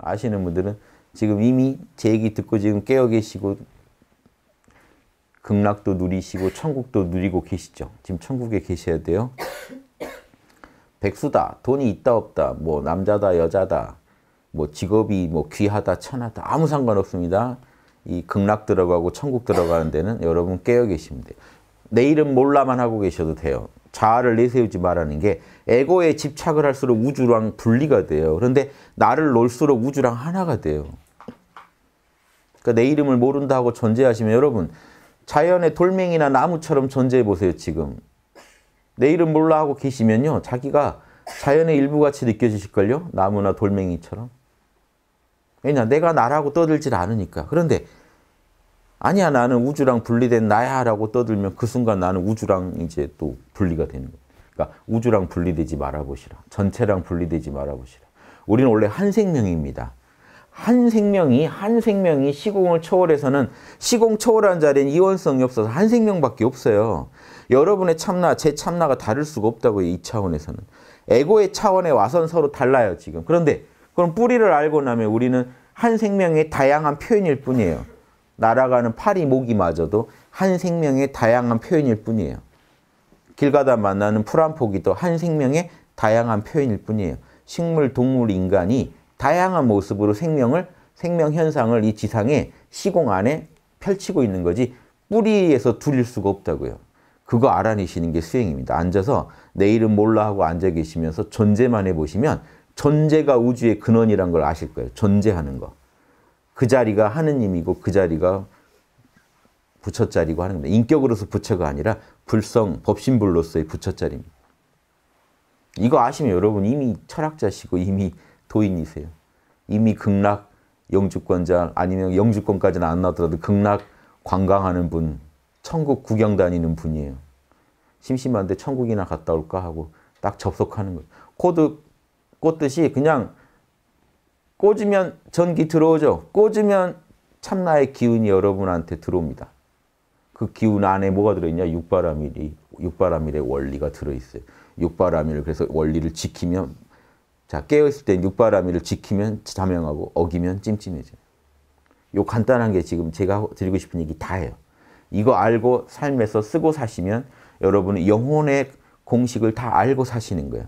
아시는 분들은 지금 이미 제 얘기 듣고 지금 깨어 계시고 극락도 누리시고 천국도 누리고 계시죠. 지금 천국에 계셔야 돼요. 백수다, 돈이 있다 없다, 뭐 남자다 여자다, 뭐 직업이 뭐 귀하다 천하다 아무 상관없습니다. 이 극락 들어가고 천국 들어가는 데는 여러분 깨어 계시면 돼요. 내일은 몰라만 하고 계셔도 돼요. 자아를 내세우지 말라는 게 에고에 집착을 할수록 우주랑 분리가 돼요. 그런데 나를 놓을수록 우주랑 하나가 돼요. 그러니까 내 이름을 모른다고 존재하시면 여러분 자연의 돌멩이나 나무처럼 존재해 보세요, 지금. 내 이름 몰라 하고 계시면요. 자기가 자연의 일부같이 느껴지실걸요? 나무나 돌멩이처럼. 왜냐, 내가 나라고 떠들질 않으니까. 그런데 아니야 나는 우주랑 분리된 나야라고 떠들면 그 순간 나는 우주랑 이제 또 분리가 되는 거예요. 그러니까 우주랑 분리되지 말아보시라. 전체랑 분리되지 말아보시라. 우리는 원래 한 생명입니다. 한 생명이 한 생명이 시공을 초월해서는 시공 초월한 자리엔 이원성이 없어서 한 생명밖에 없어요. 여러분의 참나, 제 참나가 다를 수가 없다고요. 이 차원에서는. 에고의 차원에 와선 서로 달라요, 지금. 그런데 그럼 뿌리를 알고 나면 우리는 한 생명의 다양한 표현일 뿐이에요. 날아가는 파리 모기마저도 한 생명의 다양한 표현일 뿐이에요. 길 가다 만나는 풀 한 포기도 한 생명의 다양한 표현일 뿐이에요. 식물, 동물, 인간이 다양한 모습으로 생명을 생명 현상을 이 지상에 시공 안에 펼치고 있는 거지 뿌리에서 둘일 수가 없다고요. 그거 알아내시는 게 수행입니다. 앉아서 내 이름 몰라 하고 앉아 계시면서 존재만 해보시면 존재가 우주의 근원이란 걸 아실 거예요. 존재하는 거. 그 자리가 하느님이고 그 자리가 부처 자리고 하는 겁니다. 인격으로서 부처가 아니라 불성, 법신불로서의 부처 자리입니다. 이거 아시면 여러분 이미 철학자시고 이미 도인이세요. 이미 극락 영주권자 아니면 영주권까지는 안 나더라도 극락 관광하는 분, 천국 구경 다니는 분이에요. 심심한데 천국이나 갔다 올까 하고 딱 접속하는 거예요. 코드 꽂듯이 그냥 꽂으면 전기 들어오죠. 꽂으면 참나의 기운이 여러분한테 들어옵니다. 그 기운 안에 뭐가 들어있냐? 육바라밀이, 육바라밀의 원리가 들어있어요. 육바라밀을 그래서 원리를 지키면 자 깨어있을 때 육바라밀을 지키면 자명하고 어기면 찜찜해져요. 요 간단한 게 지금 제가 드리고 싶은 얘기 다예요. 이거 알고 삶에서 쓰고 사시면 여러분은 영혼의 공식을 다 알고 사시는 거예요.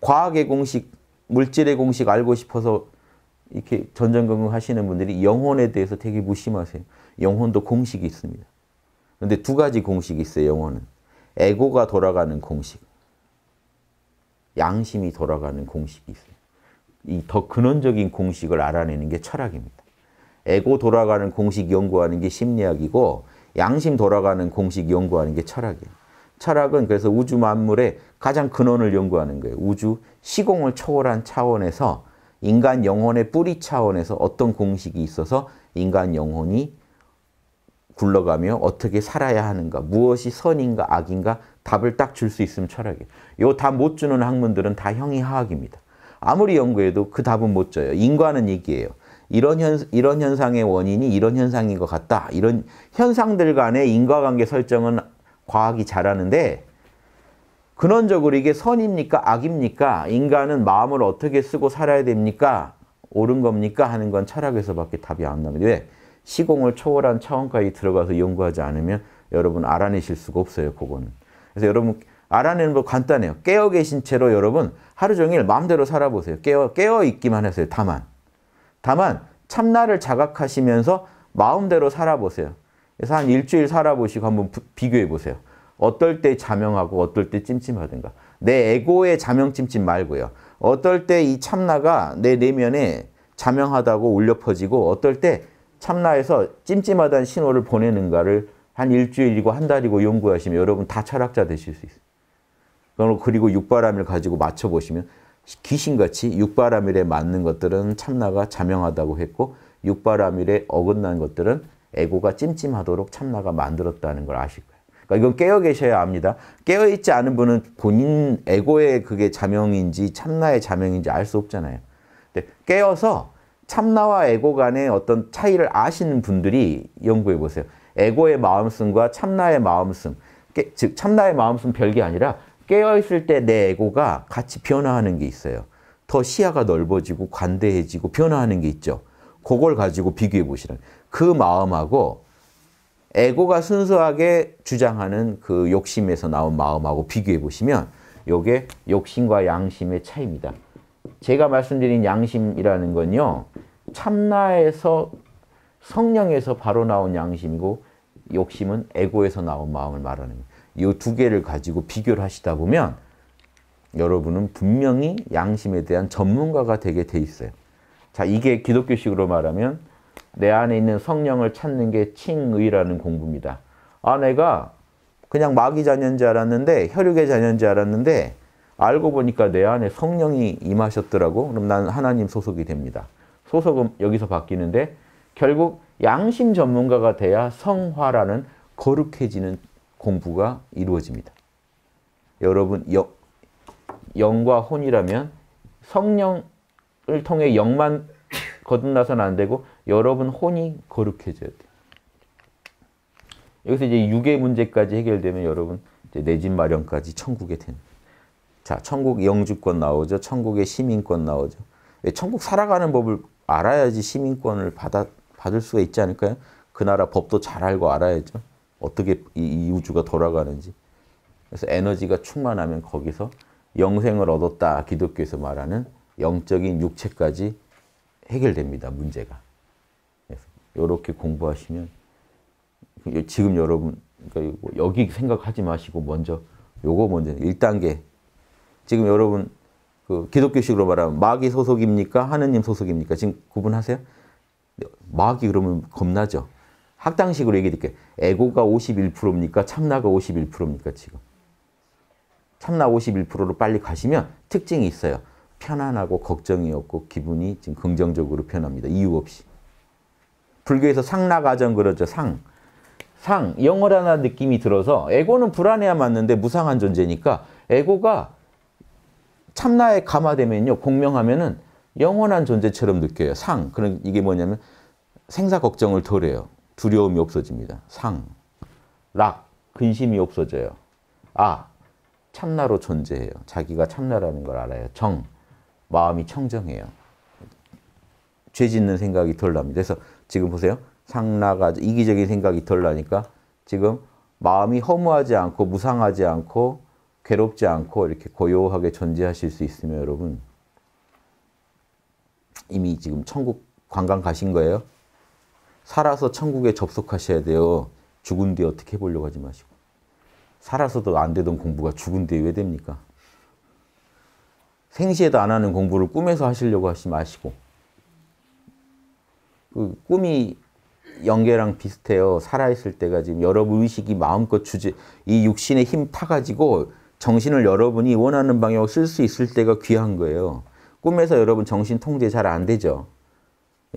과학의 공식, 물질의 공식 알고 싶어서 이렇게 전전긍긍 하시는 분들이 영혼에 대해서 되게 무심하세요. 영혼도 공식이 있습니다. 근데 두 가지 공식이 있어요, 영혼은. 에고가 돌아가는 공식. 양심이 돌아가는 공식이 있어요. 이 더 근원적인 공식을 알아내는 게 철학입니다. 에고 돌아가는 공식 연구하는 게 심리학이고 양심 돌아가는 공식 연구하는 게 철학이에요. 철학은 그래서 우주 만물의 가장 근원을 연구하는 거예요. 우주 시공을 초월한 차원에서 인간 영혼의 뿌리 차원에서 어떤 공식이 있어서 인간 영혼이 굴러가며 어떻게 살아야 하는가, 무엇이 선인가 악인가 답을 딱 줄 수 있으면 철학이에요. 요 답 못 주는 학문들은 다 형이하학입니다. 아무리 연구해도 그 답은 못 줘요. 인과는 얘기예요. 이런, 현, 이런 현상의 원인이 이런 현상인 것 같다. 이런 현상들 간의 인과관계 설정은 과학이 잘하는데 근원적으로 이게 선입니까? 악입니까? 인간은 마음을 어떻게 쓰고 살아야 됩니까? 옳은 겁니까? 하는 건 철학에서밖에 답이 안 나옵니다. 왜? 시공을 초월한 차원까지 들어가서 연구하지 않으면 여러분 알아내실 수가 없어요. 그건. 그래서 여러분 알아내는 법 간단해요. 깨어 계신 채로 여러분 하루 종일 마음대로 살아보세요. 깨어, 깨어 있기만 하세요. 다만. 다만 참나를 자각하시면서 마음대로 살아보세요. 그래서 한 일주일 살아보시고 한번 부, 비교해보세요. 어떨 때 자명하고 어떨 때 찜찜하든가. 내 에고의 자명 찜찜 말고요. 어떨 때 이 참나가 내 내면에 자명하다고 울려 퍼지고 어떨 때 참나에서 찜찜하다는 신호를 보내는가를 한 일주일이고 한 달이고 연구하시면 여러분 다 철학자 되실 수 있어요. 그리고 육바람일 가지고 맞춰보시면 귀신같이 육바람일에 맞는 것들은 참나가 자명하다고 했고 육바람일에 어긋난 것들은 에고가 찜찜하도록 참나가 만들었다는 걸 아실 거예요. 그러니까 이건 깨어 계셔야 합니다 깨어 있지 않은 분은 본인 에고의 그게 자명인지 참나의 자명인지 알 수 없잖아요. 근데 깨어서 참나와 에고 간의 어떤 차이를 아시는 분들이 연구해 보세요. 에고의 마음씀과 참나의 마음씀, 깨, 즉 참나의 마음씀 별게 아니라 깨어 있을 때 내 에고가 같이 변화하는 게 있어요. 더 시야가 넓어지고 관대해지고 변화하는 게 있죠. 그걸 가지고 비교해 보시라그 마음하고 에고가 순수하게 주장하는 그 욕심에서 나온 마음하고 비교해 보시면 이게 욕심과 양심의 차이입니다. 제가 말씀드린 양심이라는 건요. 참나에서 성령에서 바로 나온 양심이고 욕심은 에고에서 나온 마음을 말하는 이두 개를 가지고 비교를 하시다 보면 여러분은 분명히 양심에 대한 전문가가 되게 돼 있어요. 자, 이게 기독교식으로 말하면 내 안에 있는 성령을 찾는 게 칭의라는 공부입니다. 아, 내가 그냥 마귀 자녀인지 알았는데 혈육의 자녀인지 알았는데 알고 보니까 내 안에 성령이 임하셨더라고. 그럼 난 하나님 소속이 됩니다. 소속은 여기서 바뀌는데 결국 양심 전문가가 돼야 성화라는 거룩해지는 공부가 이루어집니다. 여러분 영, 영과 혼이라면 성령을 통해 영만 거듭나서는 안 되고 여러분 혼이 거룩해져야 돼요. 여기서 이제 육의 문제까지 해결되면 여러분 내 집 마련까지 천국에 된. 자, 천국 영주권 나오죠. 천국의 시민권 나오죠. 왜 천국 살아가는 법을 알아야지 시민권을 받아, 받을 수가 있지 않을까요? 그 나라 법도 잘 알고 알아야죠. 어떻게 이, 이 우주가 돌아가는지. 그래서 에너지가 충만하면 거기서 영생을 얻었다 기독교에서 말하는 영적인 육체까지 해결됩니다. 문제가. 이렇게 공부하시면 지금 여러분 그러니까 뭐 여기 생각하지 마시고 먼저 요거 먼저 1단계 지금 여러분 그 기독교식으로 말하면 마귀 소속입니까? 하느님 소속입니까? 지금 구분하세요? 마귀 그러면 겁나죠. 학당식으로 얘기해 드릴게요. 에고가 51%입니까? 참나가 51%입니까? 지금. 참나 51%로 빨리 가시면 특징이 있어요. 편안하고 걱정이 없고 기분이 지금 긍정적으로 변합니다. 이유 없이. 불교에서 상라가정 그러죠. 상. 상, 영어라는 느낌이 들어서 에고는 불안해야 맞는데 무상한 존재니까 에고가 참나에 감화되면요. 공명하면은 영원한 존재처럼 느껴요. 상. 그런 이게 뭐냐면 생사 걱정을 덜해요. 두려움이 없어집니다. 상. 락. 근심이 없어져요. 아. 참나로 존재해요. 자기가 참나라는 걸 알아요. 정. 마음이 청정해요. 죄 짓는 생각이 덜 납니다. 그래서 지금 보세요. 상나가 이기적인 생각이 덜 나니까 지금 마음이 허무하지 않고 무상하지 않고 괴롭지 않고 이렇게 고요하게 존재하실 수 있으며 여러분 이미 지금 천국 관광 가신 거예요. 살아서 천국에 접속하셔야 돼요. 죽은 뒤 어떻게 보려고 하지 마시고. 살아서도 안 되던 공부가 죽은 뒤에 왜 됩니까? 생시에도 안 하는 공부를 꿈에서 하시려고 하지 마시고 그 꿈이 연계랑 비슷해요. 살아있을 때가 지금 여러분 의식이 마음껏 주제, 이 육신의 힘 타가지고 정신을 여러분이 원하는 방향으로 쓸 수 있을 때가 귀한 거예요. 꿈에서 여러분 정신 통제 잘 안 되죠.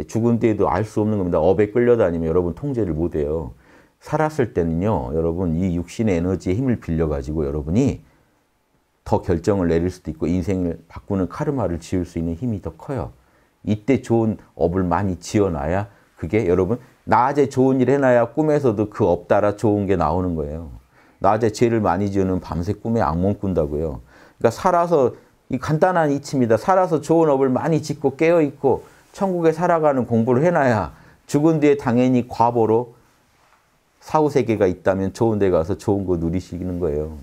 죽은 뒤에도 알 수 없는 겁니다. 업에 끌려다니면 여러분 통제를 못 해요. 살았을 때는요, 여러분 이 육신의 에너지에 힘을 빌려가지고 여러분이 더 결정을 내릴 수도 있고 인생을 바꾸는 카르마를 지을 수 있는 힘이 더 커요. 이때 좋은 업을 많이 지어놔야 그게 여러분 낮에 좋은 일 해놔야 꿈에서도 그 업 따라 좋은 게 나오는 거예요. 낮에 죄를 많이 지으면 밤새 꿈에 악몽 꾼다고요. 그러니까 살아서 이 간단한 이침이다. 살아서 좋은 업을 많이 짓고 깨어있고 천국에 살아가는 공부를 해놔야 죽은 뒤에 당연히 과보로 사후세계가 있다면 좋은 데 가서 좋은 거 누리시는 거예요.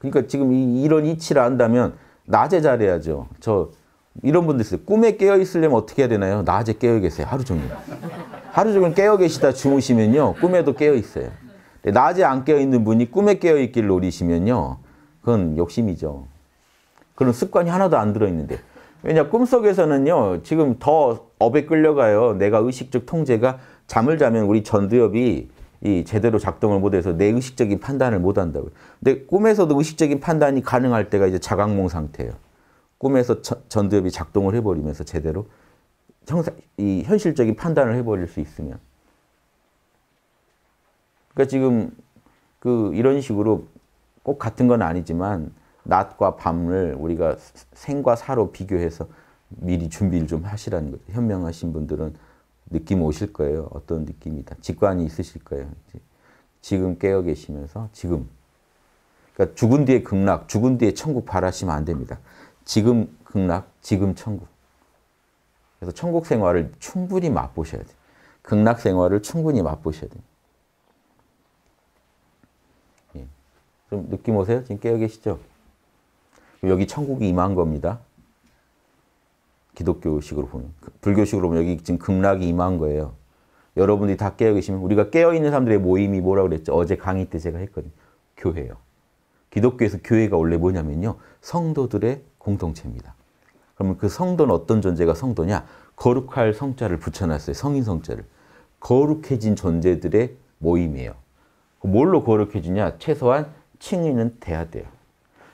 그러니까 지금 이, 런 이치를 한다면 낮에 잘해야죠. 저 이런 분들 있어요. 꿈에 깨어 있으려면 어떻게 해야 되나요? 낮에 깨어 계세요. 하루 종일. 하루 종일 깨어 계시다 주무시면요. 꿈에도 깨어 있어요. 낮에 안 깨어 있는 분이 꿈에 깨어 있기를 노리시면요. 그건 욕심이죠. 그런 습관이 하나도 안 들어있는데. 왜냐, 꿈속에서는요, 지금 더 업에 끌려가요. 내가 의식적 통제가 잠을 자면 우리 전두엽이 이 제대로 작동을 못해서 내 의식적인 판단을 못한다고요. 근데 꿈에서도 의식적인 판단이 가능할 때가 이제 자각몽 상태예요. 꿈에서 전두엽이 작동을 해버리면서 제대로 형사, 이 현실적인 판단을 해버릴 수 있으면. 그러니까 지금 그 이런 식으로 꼭 같은 건 아니지만 낮과 밤을 우리가 생과 사로 비교해서 미리 준비를 좀 하시라는 거죠. 현명하신 분들은 느낌 오실 거예요. 어떤 느낌이다. 직관이 있으실 거예요. 지금 깨어 계시면서 지금. 그러니까 죽은 뒤에 극락, 죽은 뒤에 천국 바라시면 안 됩니다. 지금 극락, 지금 천국. 그래서 천국 생활을 충분히 맛보셔야 돼요. 극락 생활을 충분히 맛보셔야 돼요. 예. 좀 느낌 오세요? 지금 깨어 계시죠? 여기 천국이 임한 겁니다. 기독교식으로 보면. 불교식으로 보면 여기 지금 극락이 임한 거예요. 여러분들이 다 깨어 계시면 우리가 깨어 있는 사람들의 모임이 뭐라고 그랬죠? 어제 강의 때 제가 했거든요. 교회요. 기독교에서 교회가 원래 뭐냐면요. 성도들의 공동체입니다. 그러면 그 성도는 어떤 존재가 성도냐? 거룩할 성자를 붙여놨어요. 성인 성자를. 거룩해진 존재들의 모임이에요. 그 뭘로 거룩해지냐? 최소한 칭의는 돼야 돼요.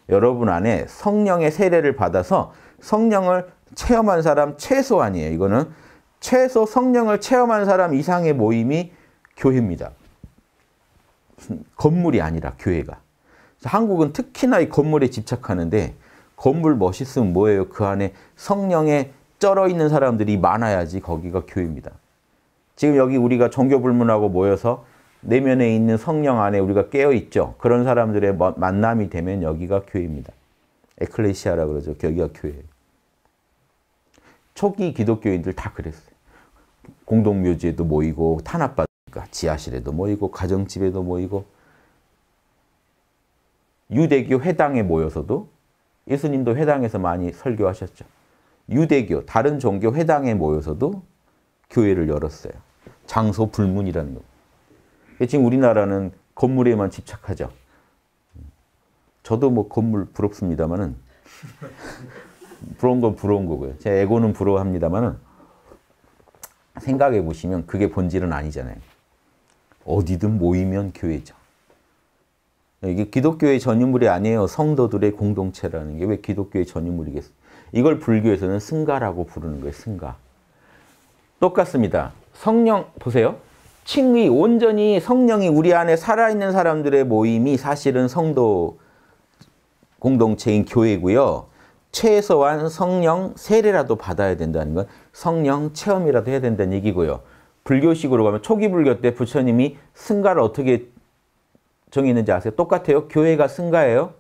여러분 안에 성령의 세례를 받아서 성령을 체험한 사람 최소한이에요. 이거는 최소 성령을 체험한 사람 이상의 모임이 교회입니다. 건물이 아니라 교회가. 한국은 특히나 이 건물에 집착하는데 건물 멋있으면 뭐예요? 그 안에 성령에 쩔어 있는 사람들이 많아야지 거기가 교회입니다. 지금 여기 우리가 종교불문하고 모여서 내면에 있는 성령 안에 우리가 깨어 있죠. 그런 사람들의 만남이 되면 여기가 교회입니다. 에클레시아라 그러죠. 여기가 교회예요. 초기 기독교인들 다 그랬어요. 공동묘지에도 모이고 탄압받으니까 지하실에도 모이고 가정집에도 모이고 유대교 회당에 모여서도 예수님도 회당에서 많이 설교하셨죠. 유대교, 다른 종교 회당에 모여서도 교회를 열었어요. 장소 불문이라는 거. 지금 우리나라는 건물에만 집착하죠. 저도 뭐 건물 부럽습니다만은 부러운 건 부러운 거고요. 제 에고는 부러워합니다만은 생각해 보시면 그게 본질은 아니잖아요. 어디든 모이면 교회죠. 네, 이게 기독교의 전유물이 아니에요. 성도들의 공동체라는 게 왜 기독교의 전유물이겠어? 이걸 불교에서는 승가라고 부르는 거예요. 승가. 똑같습니다. 성령 보세요. 칭의 온전히 성령이 우리 안에 살아있는 사람들의 모임이 사실은 성도 공동체인 교회고요. 최소한 성령 세례라도 받아야 된다는 건 성령 체험이라도 해야 된다는 얘기고요. 불교식으로 가면 초기 불교 때 부처님이 승가를 어떻게 정의 있는지 아세요? 똑같아요. 교회가 승가예요.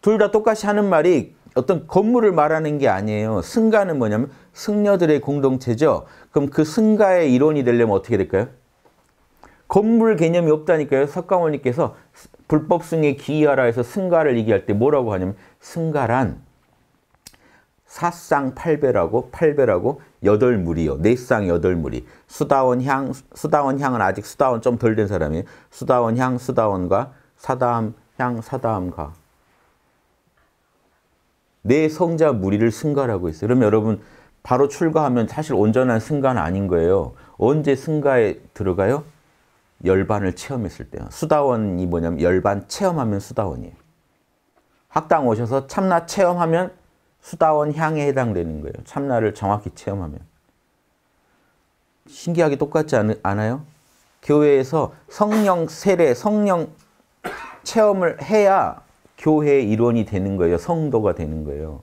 둘 다 똑같이 하는 말이 어떤 건물을 말하는 게 아니에요. 승가는 뭐냐면 승려들의 공동체죠. 그럼 그 승가의 이론이 되려면 어떻게 될까요? 건물 개념이 없다니까요. 석가모니께서 불법승에 기이하라 해서 승가를 얘기할 때 뭐라고 하냐면 승가란 사쌍 팔배라고 팔배라고 여덟 무리요. 네쌍 여덟 무리. 수다원 향 수다원 향은 아직 수다원 좀 덜 된사람이 수다원 향 수다원과 사다함 향 사다함과 네 성자 무리를 승가라고 했어요. 그럼 여러분 바로 출가하면 사실 온전한 승가는 아닌 거예요. 언제 승가에 들어가요? 열반을 체험했을 때요. 수다원이 뭐냐면 열반 체험하면 수다원이에요. 학당 오셔서 참나 체험하면 수다원 향에 해당되는 거예요. 참나를 정확히 체험하면. 신기하게 똑같지 않아요? 교회에서 성령 세례, 성령 체험을 해야 교회의 일원이 되는 거예요. 성도가 되는 거예요.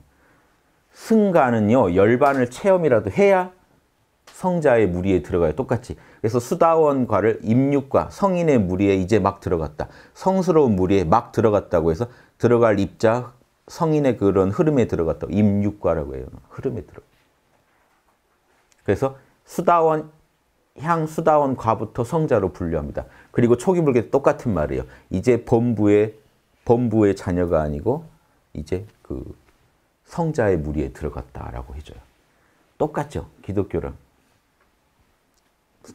승가는요. 열반을 체험이라도 해야 성자의 무리에 들어가요. 똑같이. 그래서 수다원과를 입육과 성인의 무리에 이제 막 들어갔다. 성스러운 무리에 막 들어갔다고 해서 들어갈 입자 성인의 그런 흐름에 들어갔다 임육과라고 해요. 흐름에 들어. 그래서 수다원 향 수다원 과부터 성자로 분류합니다. 그리고 초기 불교 똑같은 말이에요. 이제 범부의 범부의 자녀가 아니고 이제 그 성자의 무리에 들어갔다라고 해줘요. 똑같죠. 기독교랑.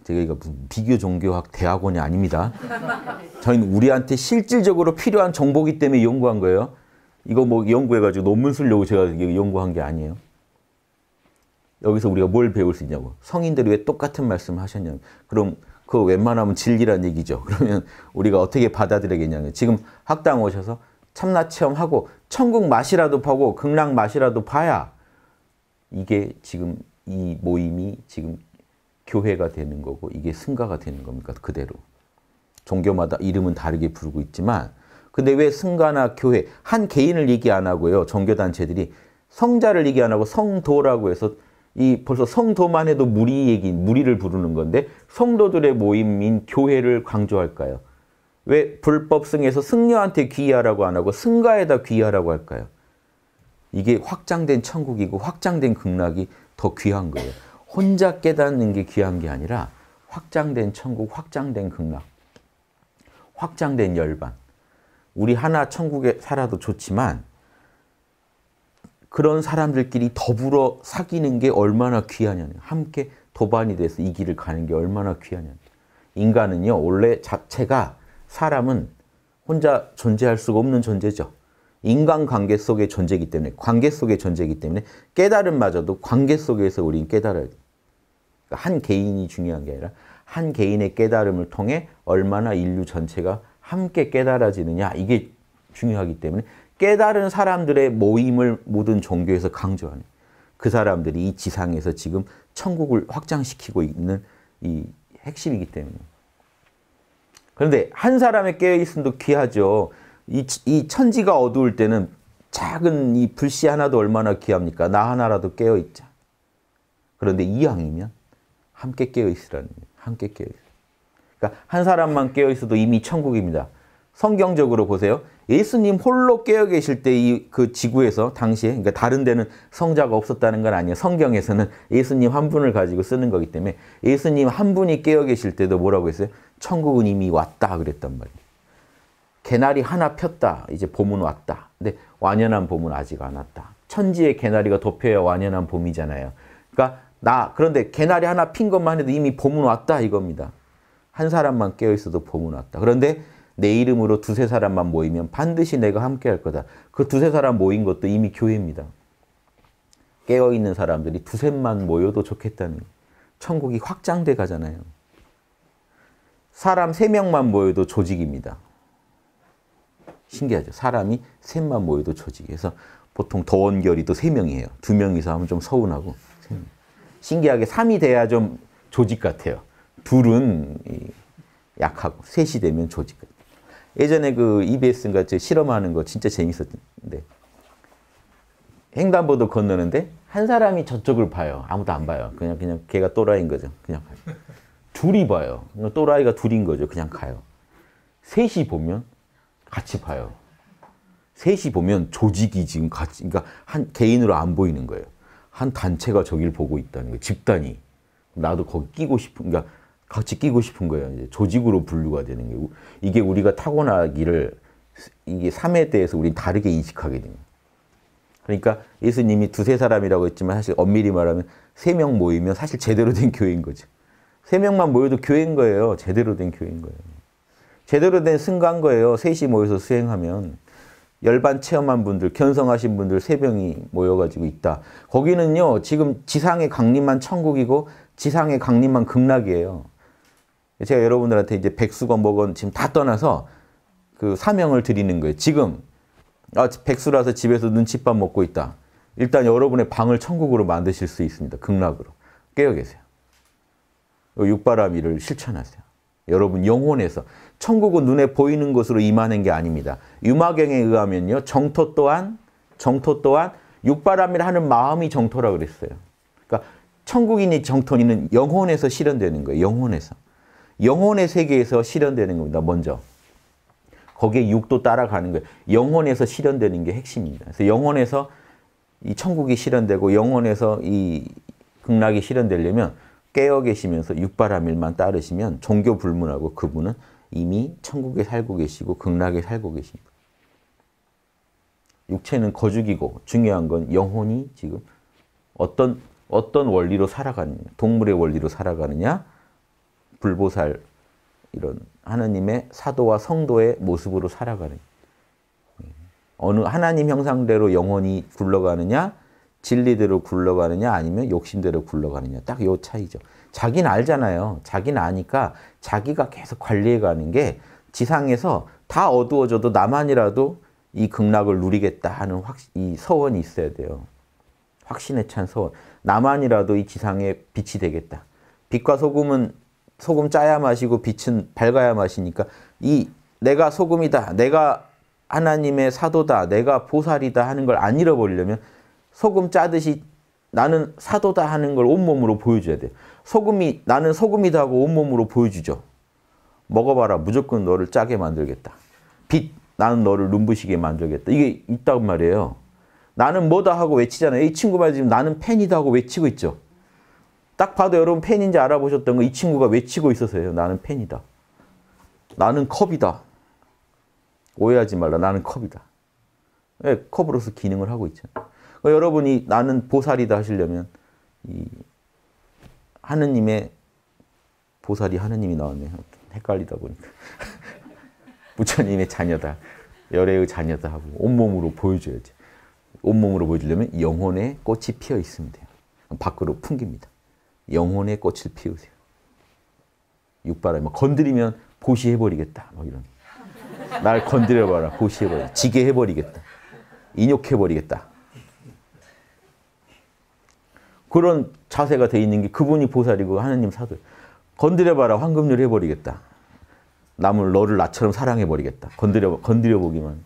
제가 이거 무슨 비교 종교학 대학원이 아닙니다. 저희는 우리한테 실질적으로 필요한 정보기 때문에 연구한 거예요. 이거 뭐 연구해가지고 논문 쓰려고 제가 연구한 게 아니에요. 여기서 우리가 뭘 배울 수 있냐고. 성인들이 왜 똑같은 말씀을 하셨냐면 그럼 그 웬만하면 진리란 얘기죠. 그러면 우리가 어떻게 받아들이겠냐면 지금 학당 오셔서 참나 체험하고 천국 맛이라도 보고 극락 맛이라도 봐야 이게 지금 이 모임이 지금 교회가 되는 거고 이게 승가가 되는 겁니까? 그대로. 종교마다 이름은 다르게 부르고 있지만 근데 왜 승가나 교회 한 개인을 얘기 안 하고요. 종교 단체들이 성자를 얘기 안 하고 성도라고 해서 이 벌써 성도만 해도 무리 얘기 무리를 부르는 건데 성도들의 모임인 교회를 강조할까요? 왜 불법승에서 승려한테 귀하라고안 하고 승가에다 귀하라고 할까요? 이게 확장된 천국이고 확장된 극락이 더 귀한 거예요. 혼자 깨닫는 게 귀한 게 아니라 확장된 천국, 확장된 극락, 확장된 열반. 우리 하나 천국에 살아도 좋지만 그런 사람들끼리 더불어 사귀는 게 얼마나 귀하냐. 함께 도반이 돼서 이 길을 가는 게 얼마나 귀하냐. 인간은요, 원래 자체가 사람은 혼자 존재할 수가 없는 존재죠. 인간 관계 속의 존재이기 때문에, 관계 속의 존재이기 때문에 깨달음마저도 관계 속에서 우린 깨달아야 돼한 그러니까 개인이 중요한 게 아니라 한 개인의 깨달음을 통해 얼마나 인류 전체가 함께 깨달아지느냐 이게 중요하기 때문에 깨달은 사람들의 모임을 모든 종교에서 강조하는 그 사람들이 이 지상에서 지금 천국을 확장시키고 있는 이 핵심이기 때문에 그런데 한 사람의 깨어있음도 귀하죠. 이, 이 천지가 어두울 때는 작은 이 불씨 하나도 얼마나 귀합니까? 나 하나라도 깨어있자. 그런데 이왕이면 함께 깨어있으라는 함께 깨어있으 그러니까 한 사람만 깨어 있어도 이미 천국입니다. 성경적으로 보세요. 예수님 홀로 깨어 계실 때 이 그 지구에서 당시에 그러니까 다른 데는 성자가 없었다는 건 아니에요. 성경에서는 예수님 한 분을 가지고 쓰는 거기 때문에 예수님 한 분이 깨어 계실 때도 뭐라고 했어요? 천국은 이미 왔다 그랬단 말이에요. 개나리 하나 폈다. 이제 봄은 왔다. 근데 완연한 봄은 아직 안 왔다. 천지의 개나리가 덮여야 완연한 봄이잖아요. 그러니까 나 그런데 개나리 하나 핀 것만 해도 이미 봄은 왔다 이겁니다. 한 사람만 깨어 있어도 복은 왔다. 그런데 내 이름으로 두세 사람만 모이면 반드시 내가 함께 할 거다. 그 두세 사람 모인 것도 이미 교회입니다. 깨어 있는 사람들이 두세만 모여도 좋겠다는 천국이 확장돼 가잖아요. 사람 세 명만 모여도 조직입니다. 신기하죠. 사람이 셋만 모여도 조직에서 보통 더원결이도 세명이에요두 명이서 하면 좀 서운하고. 신기하게 3이 돼야 좀 조직 같아요. 둘은 약하고 셋이 되면 조직. 예전에 그 EBS인가 실험하는 거 진짜 재밌었는데 횡단보도 건너는데 한 사람이 저쪽을 봐요. 아무도 안 봐요. 그냥 그냥 걔가 또라이인 거죠. 그냥 가요. 둘이 봐요. 또라이가 둘인 거죠. 그냥 가요. 셋이 보면 같이 봐요. 셋이 보면 조직이 지금 같이 그러니까 한 개인으로 안 보이는 거예요. 한 단체가 저기 보고 있다는 거예요. 집단이. 나도 거기 끼고 싶은 그러니까 같이 끼고 싶은 거예요. 이제 조직으로 분류가 되는 게 이게 우리가 타고나기를 이게 삶에 대해서 우리 다르게 인식하게 됩니다. 그러니까 예수님이 두세 사람이라고 했지만 사실 엄밀히 말하면 세 명 모이면 사실 제대로 된 교회인 거죠. 세 명만 모여도 교회인 거예요. 제대로 된 교회인 거예요. 제대로 된 승간 거예요. 셋이 모여서 수행하면 열반 체험한 분들, 견성하신 분들 세 명이 모여가지고 있다. 거기는요. 지금 지상의 강림만 천국이고 지상의 강림만 극락이에요. 제가 여러분들한테 이제 백수건 뭐건 지금 다 떠나서 그 사명을 드리는 거예요. 지금 아, 백수라서 집에서 눈칫밥 먹고 있다. 일단 여러분의 방을 천국으로 만드실 수 있습니다. 극락으로. 깨어 계세요. 그 육바라밀을 실천하세요. 여러분 영혼에서 천국은 눈에 보이는 것으로 임하는 게 아닙니다. 유마경에 의하면요. 정토 또한 정토 또한 육바람이라 하는 마음이 정토라 그랬어요. 그러니까 천국인이 정토인은 영혼에서 실현되는 거예요. 영혼에서. 영혼의 세계에서 실현되는 겁니다. 먼저. 거기에 육도 따라가는 거예요. 영혼에서 실현되는 게 핵심입니다. 그래서 영혼에서 이 천국이 실현되고 영혼에서 이 극락이 실현되려면 깨어 계시면서 육바라밀만 따르시면 종교 불문하고 그분은 이미 천국에 살고 계시고 극락에 살고 계십니다. 육체는 거죽이고 중요한 건 영혼이 지금 어떤 어떤 원리로 살아가느냐, 동물의 원리로 살아가느냐, 불보살 이런 하나님의 사도와 성도의 모습으로 살아가는 어느 하나님 형상대로 영원히 굴러가느냐 진리대로 굴러가느냐 아니면 욕심대로 굴러가느냐 딱 요 차이죠. 자기는 알잖아요. 자기는 아니까 자기가 계속 관리해가는 게 지상에서 다 어두워져도 나만이라도 이 극락을 누리겠다 하는 확, 이 서원이 있어야 돼요. 확신에 찬 서원. 나만이라도 이 지상에 빛이 되겠다. 빛과 소금은 소금 짜야 마시고 빛은 밝아야 마시니까 이 내가 소금이다. 내가 하나님의 사도다. 내가 보살이다 하는 걸 안 잃어버리려면 소금 짜듯이 나는 사도다 하는 걸 온몸으로 보여줘야 돼. 소금이 나는 소금이다 하고 온몸으로 보여주죠. 먹어봐라. 무조건 너를 짜게 만들겠다. 빛. 나는 너를 눈부시게 만들겠다. 이게 있단 말이에요. 나는 뭐다 하고 외치잖아요. 이 친구 말 지금 나는 팬이다 하고 외치고 있죠. 딱 봐도 여러분 팬인지 알아보셨던 거 이 친구가 외치고 있어요 나는 팬이다. 나는 컵이다. 오해하지 말라. 나는 컵이다. 네, 컵으로서 기능을 하고 있잖아요. 그러니까 여러분이 나는 보살이다 하시려면 하느님의 보살이 하느님이 나왔네요. 헷갈리다 보니까. 부처님의 자녀다. 열애의 자녀다 하고 온몸으로 보여줘야지. 온몸으로 보여주려면 영혼의 꽃이 피어 있으면 돼요. 밖으로 풍깁니다. 영혼의 꽃을 피우세요. 육바람뭐 건드리면 보시해버리겠다. 뭐 이런. 날 건드려봐라. 보시해버려. 지게 해버리겠다. 인욕해버리겠다. 그런 자세가 돼 있는 게 그분이 보살이고 하느님 사도 건드려봐라. 황금률 해버리겠다. 남을 너를 나처럼 사랑해버리겠다. 건드려, 건드려보기만.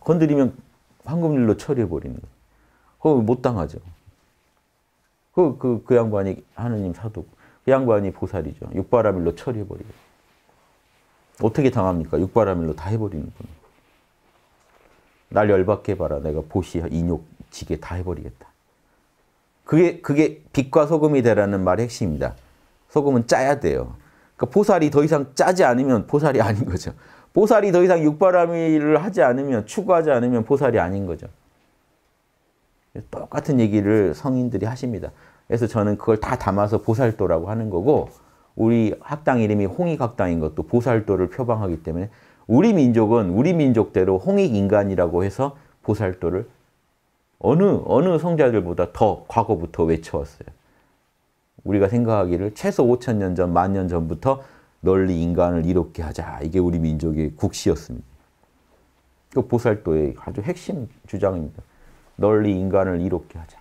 건드리면 황금률로 처리해버리는 거못 당하죠. 그, 그, 그 양반이 하느님 사도그 양반이 보살이죠. 육바라밀로 처리해버리고. 어떻게 당합니까? 육바라밀로 다 해버리는 거날 열받게 봐라. 내가 보시, 인욕, 지게 다 해버리겠다. 그게, 그게 빛과 소금이 되라는 말의 핵심입니다. 소금은 짜야 돼요. 그러니까 보살이 더 이상 짜지 않으면 보살이 아닌 거죠. 보살이 더 이상 육바라밀을 하지 않으면, 추구하지 않으면 보살이 아닌 거죠. 똑같은 얘기를 성인들이 하십니다. 그래서 저는 그걸 다 담아서 보살도라고 하는 거고 우리 학당 이름이 홍익학당인 것도 보살도를 표방하기 때문에 우리 민족은 우리 민족대로 홍익인간이라고 해서 보살도를 어느 어느 성자들보다 더 과거부터 외쳐왔어요. 우리가 생각하기를 최소 5천 년 전, 만 년 전부터 널리 인간을 이롭게 하자. 이게 우리 민족의 국시였습니다. 그 보살도의 아주 핵심 주장입니다. 널리 인간을 이롭게 하자.